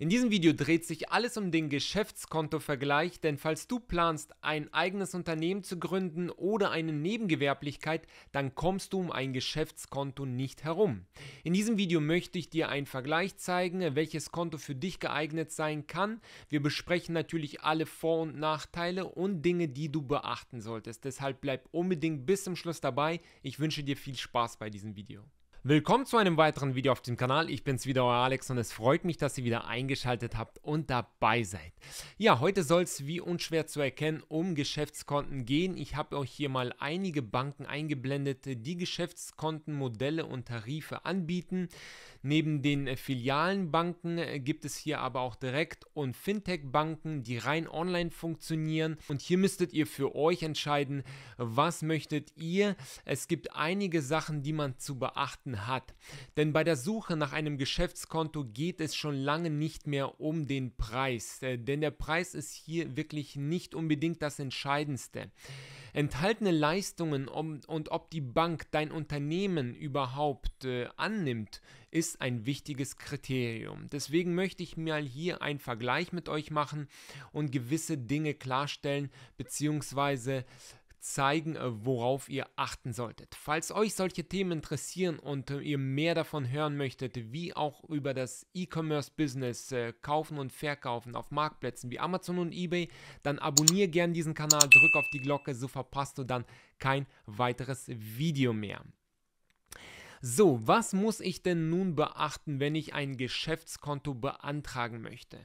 In diesem Video dreht sich alles um den Geschäftskontovergleich, denn falls du planst, ein eigenes Unternehmen zu gründen oder eine Nebengewerblichkeit, dann kommst du um ein Geschäftskonto nicht herum. In diesem Video möchte ich dir einen Vergleich zeigen, welches Konto für dich geeignet sein kann. Wir besprechen natürlich alle Vor- und Nachteile und Dinge, die du beachten solltest. Deshalb bleib unbedingt bis zum Schluss dabei. Ich wünsche dir viel Spaß bei diesem Video. Willkommen zu einem weiteren Video auf dem Kanal. Ich bin's wieder, euer Alex und es freut mich, dass ihr wieder eingeschaltet habt und dabei seid. Ja, heute soll es wie unschwer zu erkennen um Geschäftskonten gehen. Ich habe euch hier mal einige Banken eingeblendet, die Geschäftskonten, Modelle und Tarife anbieten. Neben den äh, Filialenbanken äh, gibt es hier aber auch Direkt- und Fintech-Banken, die rein online funktionieren. Und hier müsstet ihr für euch entscheiden, was möchtet ihr. Es gibt einige Sachen, die man zu beachten gefunden hat. Denn bei der Suche nach einem Geschäftskonto geht es schon lange nicht mehr um den Preis, äh, denn der Preis ist hier wirklich nicht unbedingt das Entscheidendste. Enthaltene Leistungen und ob die Bank dein Unternehmen überhaupt äh, annimmt, ist ein wichtiges Kriterium. Deswegen möchte ich mal hier einen Vergleich mit euch machen und gewisse Dinge klarstellen bzw zeigen, äh, worauf ihr achten solltet. Falls euch solche Themen interessieren und äh, ihr mehr davon hören möchtet, wie auch über das E-Commerce-Business äh, kaufen und verkaufen auf Marktplätzen wie Amazon und eBay, dann abonniere gerne diesen Kanal, drück auf die Glocke, so verpasst du dann kein weiteres Video mehr. So, was muss ich denn nun beachten, wenn ich ein Geschäftskonto beantragen möchte?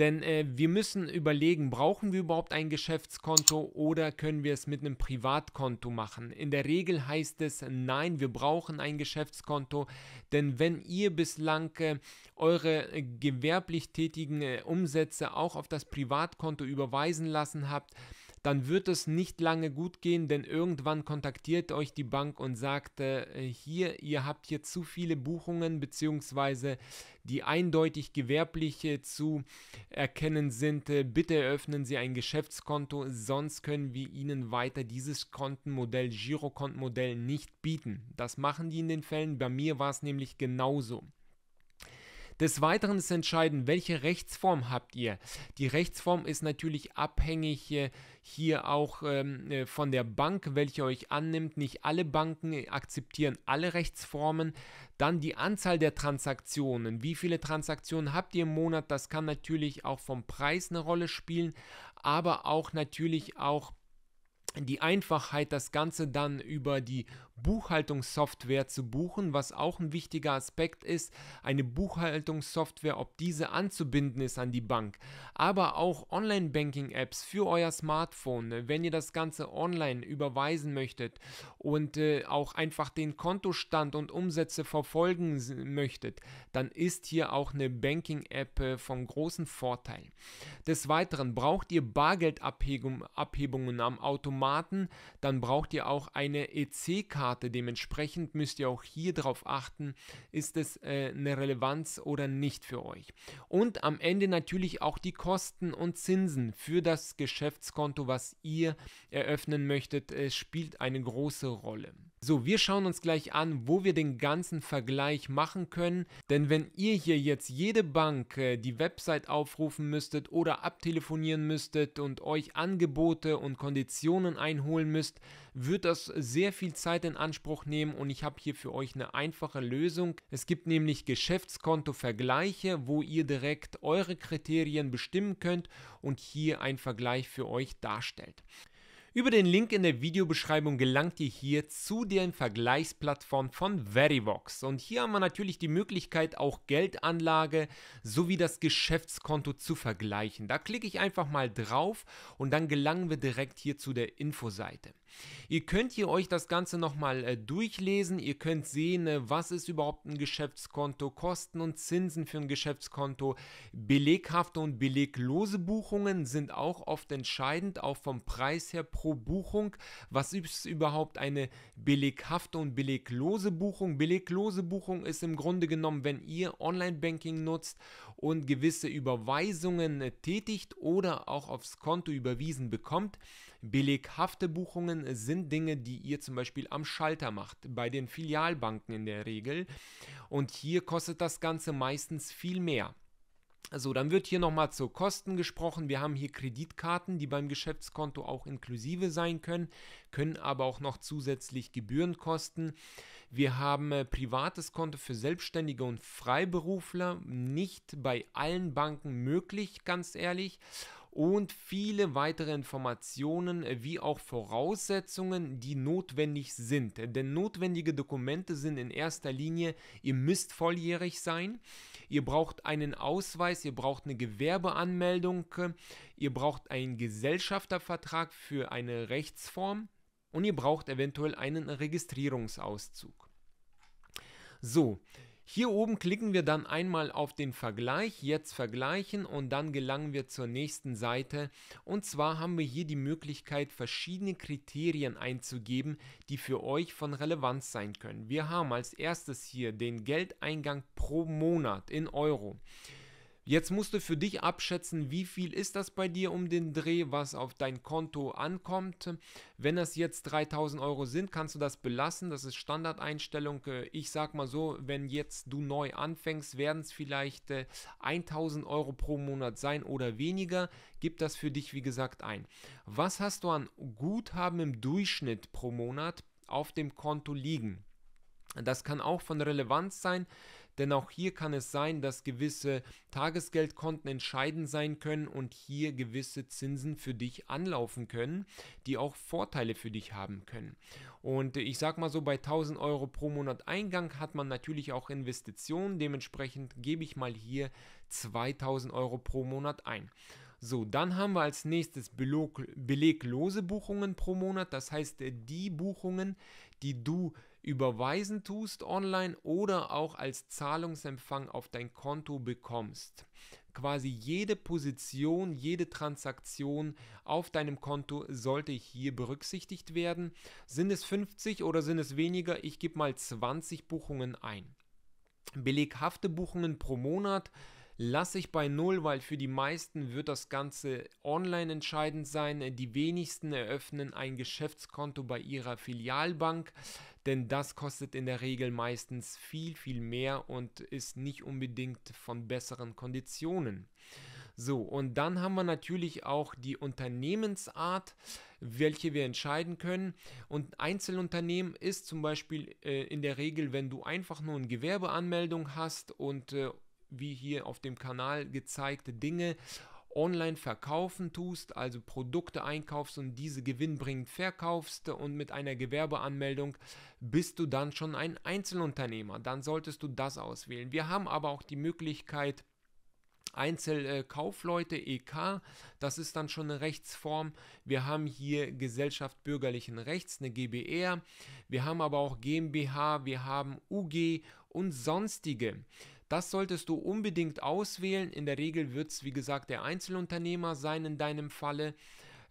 Denn äh, wir müssen überlegen, brauchen wir überhaupt ein Geschäftskonto oder können wir es mit einem Privatkonto machen? In der Regel heißt es, nein, wir brauchen ein Geschäftskonto, denn wenn ihr bislang äh, eure äh, gewerblich tätigen äh, Umsätze auch auf das Privatkonto überweisen lassen habt, dann wird es nicht lange gut gehen, denn irgendwann kontaktiert euch die Bank und sagt, äh, hier, ihr habt hier zu viele Buchungen beziehungsweise die eindeutig gewerbliche äh, zu erkennen sind. Äh, bitte eröffnen Sie ein Geschäftskonto, sonst können wir Ihnen weiter dieses Kontenmodell, Girokontenmodell nicht bieten. Das machen die in den Fällen. Bei mir war es nämlich genauso. Des Weiteren ist entscheidend, welche Rechtsform habt ihr? Die Rechtsform ist natürlich abhängig äh, hier auch ähm, äh, von der Bank, welche euch annimmt. Nicht alle Banken akzeptieren alle Rechtsformen. Dann die Anzahl der Transaktionen. Wie viele Transaktionen habt ihr im Monat? Das kann natürlich auch vom Preis eine Rolle spielen, aber auch natürlich auch die Einfachheit, das Ganze dann über die Buchhaltungssoftware zu buchen, was auch ein wichtiger Aspekt ist, eine Buchhaltungssoftware, ob diese anzubinden ist an die Bank, aber auch Online-Banking-Apps für euer Smartphone, ne, wenn ihr das Ganze online überweisen möchtet und äh, auch einfach den Kontostand und Umsätze verfolgen möchtet, dann ist hier auch eine Banking-App äh, von großem Vorteil. Des Weiteren braucht ihr Bargeldabhebungen am Automaten Tomaten, dann braucht ihr auch eine EC-Karte. Dementsprechend müsst ihr auch hier drauf achten, ist es äh, eine Relevanz oder nicht für euch. Und am Ende natürlich auch die Kosten und Zinsen für das Geschäftskonto, was ihr eröffnen möchtet, äh, spielt eine große Rolle. So, wir schauen uns gleich an, wo wir den ganzen Vergleich machen können. Denn wenn ihr hier jetzt jede Bank äh, die Website aufrufen müsstet oder abtelefonieren müsstet und euch Angebote und Konditionen Informationen einholen müsst, wird das sehr viel Zeit in Anspruch nehmen und ich habe hier für euch eine einfache Lösung. Es gibt nämlich Geschäftskonto-Vergleiche, wo ihr direkt eure Kriterien bestimmen könnt und hier einen Vergleich für euch darstellt. Über den Link in der Videobeschreibung gelangt ihr hier zu den Vergleichsplattformen von Verivox. Und hier haben wir natürlich die Möglichkeit, auch Geldanlage sowie das Geschäftskonto zu vergleichen. Da klicke ich einfach mal drauf und dann gelangen wir direkt hier zu der Infoseite. Ihr könnt hier euch das Ganze nochmal äh, durchlesen. Ihr könnt sehen, äh, was ist überhaupt ein Geschäftskonto, Kosten und Zinsen für ein Geschäftskonto, beleghafte und beleglose Buchungen sind auch oft entscheidend, auch vom Preis her pro Buchung. Was ist überhaupt eine beleghafte und beleglose Buchung? Beleglose Buchung ist im Grunde genommen, wenn ihr Online-Banking nutzt und gewisse Überweisungen äh, tätigt oder auch aufs Konto überwiesen bekommt, Beleghafte Buchungen sind Dinge, die ihr zum Beispiel am Schalter macht, bei den Filialbanken in der Regel. Und hier kostet das Ganze meistens viel mehr. So, dann wird hier nochmal zu Kosten gesprochen. Wir haben hier Kreditkarten, die beim Geschäftskonto auch inklusive sein können, können aber auch noch zusätzlich Gebühren kosten. Wir haben äh, privates Konto für Selbstständige und Freiberufler, nicht bei allen Banken möglich, ganz ehrlich und viele weitere Informationen äh, wie auch Voraussetzungen, die notwendig sind. Denn notwendige Dokumente sind in erster Linie, ihr müsst volljährig sein, ihr braucht einen Ausweis, ihr braucht eine Gewerbeanmeldung, ihr braucht einen Gesellschaftervertrag für eine Rechtsform und ihr braucht eventuell einen Registrierungsauszug. So, hier oben klicken wir dann einmal auf den Vergleich, jetzt vergleichen und dann gelangen wir zur nächsten Seite. Und zwar haben wir hier die Möglichkeit, verschiedene Kriterien einzugeben, die für euch von Relevanz sein können. Wir haben als erstes hier den Geldeingang pro Monat in Euro. Jetzt musst du für dich abschätzen, wie viel ist das bei dir um den Dreh, was auf dein Konto ankommt. Wenn das jetzt 3000 Euro sind, kannst du das belassen. Das ist Standardeinstellung. Äh, ich sag mal so, wenn jetzt du neu anfängst, werden es vielleicht 1000 äh, Euro pro Monat sein oder weniger. Gib das für dich, wie gesagt, ein. Was hast du an Guthaben im Durchschnitt pro Monat auf dem Konto liegen? Das kann auch von Relevanz sein denn auch hier kann es sein, dass gewisse Tagesgeldkonten entscheidend sein können und hier gewisse Zinsen für dich anlaufen können, die auch Vorteile für dich haben können. Und ich sag mal so, bei 1000 Euro pro Monat Eingang hat man natürlich auch Investitionen, dementsprechend gebe ich mal hier 2000 Euro pro Monat ein. So, dann haben wir als nächstes beleglose Buchungen pro Monat, das heißt äh, die Buchungen, die du überweisen tust online oder auch als Zahlungsempfang auf dein Konto bekommst. Quasi jede Position, jede Transaktion auf deinem Konto sollte hier berücksichtigt werden. Sind es 50 oder sind es weniger? Ich gebe mal 20 Buchungen ein. Beleghafte Buchungen pro Monat lasse ich bei Null, weil für die meisten wird das Ganze online entscheidend sein. Die wenigsten eröffnen ein Geschäftskonto bei ihrer Filialbank, denn das kostet in der Regel meistens viel, viel mehr und ist nicht unbedingt von besseren Konditionen. So, und dann haben wir natürlich auch die Unternehmensart, welche wir entscheiden können. Und Einzelunternehmen ist zum Beispiel äh, in der Regel, wenn du einfach nur eine Gewerbeanmeldung hast und äh, wie hier auf dem Kanal gezeigte Dinge online verkaufen tust, also Produkte einkaufst und diese gewinnbringend verkaufst und mit einer Gewerbeanmeldung bist du dann schon ein Einzelunternehmer. Dann solltest du das auswählen. Wir haben aber auch die Möglichkeit, Einzelkaufleute EK, das ist dann schon eine Rechtsform. Wir haben hier Gesellschaft bürgerlichen Rechts, eine GBR. Wir haben aber auch GmbH, wir haben UG und sonstige. Das solltest du unbedingt auswählen. In der Regel wird es, wie gesagt, der Einzelunternehmer sein in deinem Falle.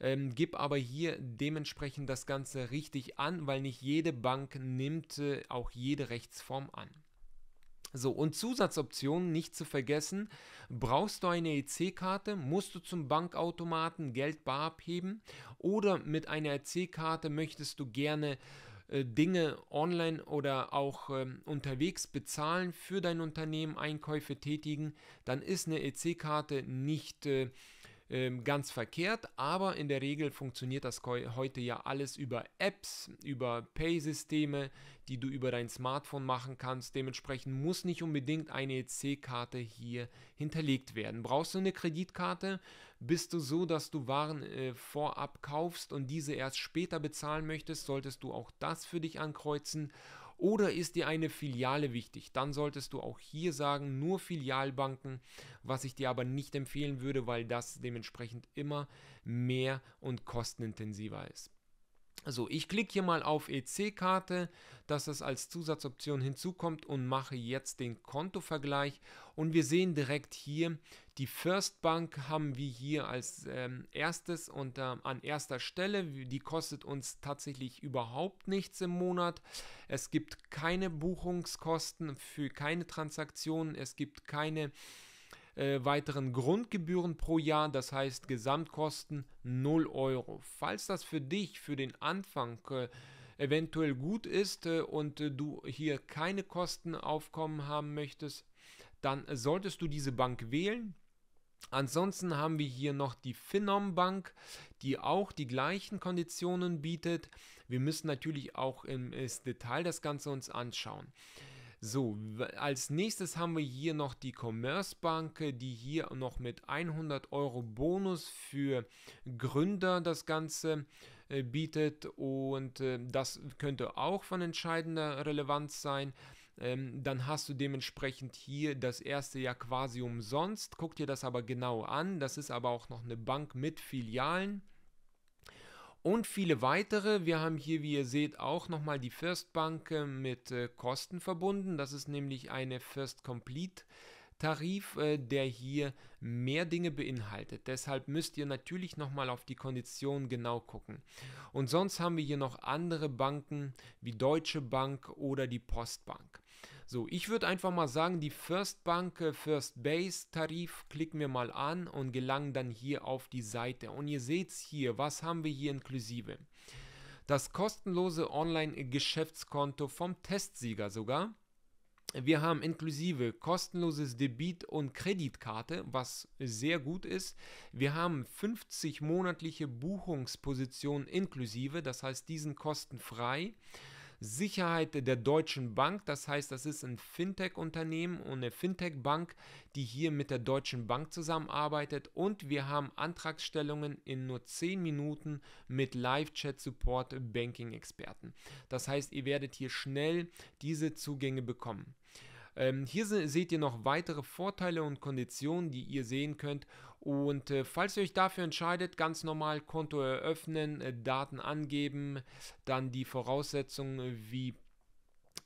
Ähm, gib aber hier dementsprechend das Ganze richtig an, weil nicht jede Bank nimmt äh, auch jede Rechtsform an. So, und Zusatzoptionen nicht zu vergessen. Brauchst du eine EC-Karte, musst du zum Bankautomaten Geld bar abheben oder mit einer EC-Karte möchtest du gerne äh, Dinge online oder auch ähm, unterwegs bezahlen, für dein Unternehmen Einkäufe tätigen, dann ist eine EC-Karte nicht äh, ähm, ganz verkehrt, aber in der Regel funktioniert das heute ja alles über Apps, über Pay-Systeme, die du über dein Smartphone machen kannst. Dementsprechend muss nicht unbedingt eine EC-Karte hier hinterlegt werden. Brauchst du eine Kreditkarte? Bist du so, dass du Waren äh, vorab kaufst und diese erst später bezahlen möchtest, solltest du auch das für dich ankreuzen. Oder ist dir eine Filiale wichtig? Dann solltest du auch hier sagen, nur Filialbanken, was ich dir aber nicht empfehlen würde, weil das dementsprechend immer mehr und kostenintensiver ist. So, ich klicke hier mal auf EC-Karte, dass es als Zusatzoption hinzukommt und mache jetzt den Kontovergleich. Und wir sehen direkt hier, die First Bank haben wir hier als ähm, erstes und ähm, an erster Stelle. Die kostet uns tatsächlich überhaupt nichts im Monat. Es gibt keine Buchungskosten für keine Transaktionen. Es gibt keine äh, weiteren Grundgebühren pro Jahr, das heißt Gesamtkosten 0 Euro. Falls das für dich für den Anfang äh, eventuell gut ist äh, und äh, du hier keine Kosten aufkommen haben möchtest, dann solltest du diese Bank wählen. Ansonsten haben wir hier noch die Finom Bank, die auch die gleichen Konditionen bietet. Wir müssen natürlich auch im Detail das Ganze uns anschauen. So, als nächstes haben wir hier noch die Commerzbank, die hier noch mit 100 Euro Bonus für Gründer das Ganze äh, bietet und äh, das könnte auch von entscheidender Relevanz sein. Ähm, dann hast du dementsprechend hier das erste Jahr quasi umsonst. Guck dir das aber genau an. Das ist aber auch noch eine Bank mit Filialen und viele weitere. Wir haben hier, wie ihr seht, auch nochmal die First Bank äh, mit äh, Kosten verbunden. Das ist nämlich eine First Complete. Tarif, äh, der hier mehr Dinge beinhaltet. Deshalb müsst ihr natürlich nochmal auf die Konditionen genau gucken. Und sonst haben wir hier noch andere Banken wie Deutsche Bank oder die Postbank. So, ich würde einfach mal sagen, die First Bank äh, First Base Tarif klicken wir mal an und gelangen dann hier auf die Seite. Und ihr seht hier, was haben wir hier inklusive? Das kostenlose Online-Geschäftskonto vom Testsieger sogar. Wir haben inklusive kostenloses Debit- und Kreditkarte, was sehr gut ist. Wir haben 50 monatliche Buchungspositionen inklusive, das heißt diesen kostenfrei. frei. Sicherheit der Deutschen Bank. Das heißt, das ist ein Fintech-Unternehmen und eine Fintech-Bank, die hier mit der Deutschen Bank zusammenarbeitet. Und wir haben Antragstellungen in nur 10 Minuten mit Live-Chat-Support-Banking-Experten. Das heißt, ihr werdet hier schnell diese Zugänge bekommen. Ähm, hier se seht ihr noch weitere Vorteile und Konditionen, die ihr sehen könnt. Und äh, falls ihr euch dafür entscheidet, ganz normal Konto eröffnen, äh, Daten angeben, dann die Voraussetzungen wie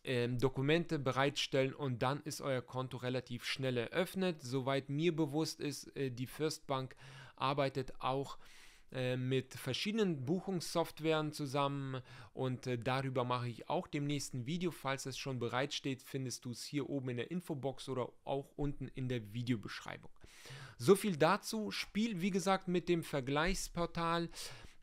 ähm, Dokumente bereitstellen und dann ist euer Konto relativ schnell eröffnet. Soweit mir bewusst ist, äh, die First Bank arbeitet auch mit äh, mit verschiedenen Buchungssoftwaren zusammen und äh, darüber mache ich auch demnächst nächsten Video. Falls es schon bereitsteht, findest du es hier oben in der Infobox oder auch unten in der Videobeschreibung. So viel dazu. Spiel, wie gesagt, mit dem Vergleichsportal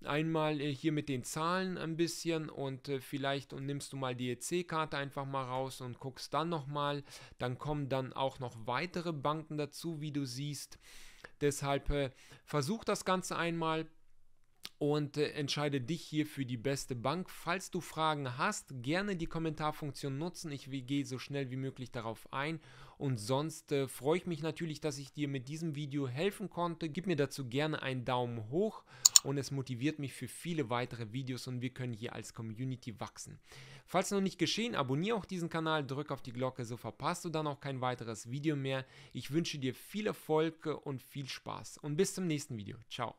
einmal äh, hier mit den Zahlen ein bisschen und äh, vielleicht und nimmst du mal die EC-Karte einfach mal raus und guckst dann nochmal. Dann kommen dann auch noch weitere Banken dazu, wie du siehst. Deshalb versuch das Ganze einmal, und äh, entscheide dich hier für die beste Bank. Falls du Fragen hast, gerne die Kommentarfunktion nutzen. Ich gehe so schnell wie möglich darauf ein. Und sonst äh, freue ich mich natürlich, dass ich dir mit diesem Video helfen konnte. Gib mir dazu gerne einen Daumen hoch und es motiviert mich für viele weitere Videos und wir können hier als Community wachsen. Falls noch nicht geschehen, abonniere auch diesen Kanal, drück auf die Glocke, so verpasst du dann auch kein weiteres Video mehr. Ich wünsche dir viel Erfolg und viel Spaß und bis zum nächsten Video. Ciao.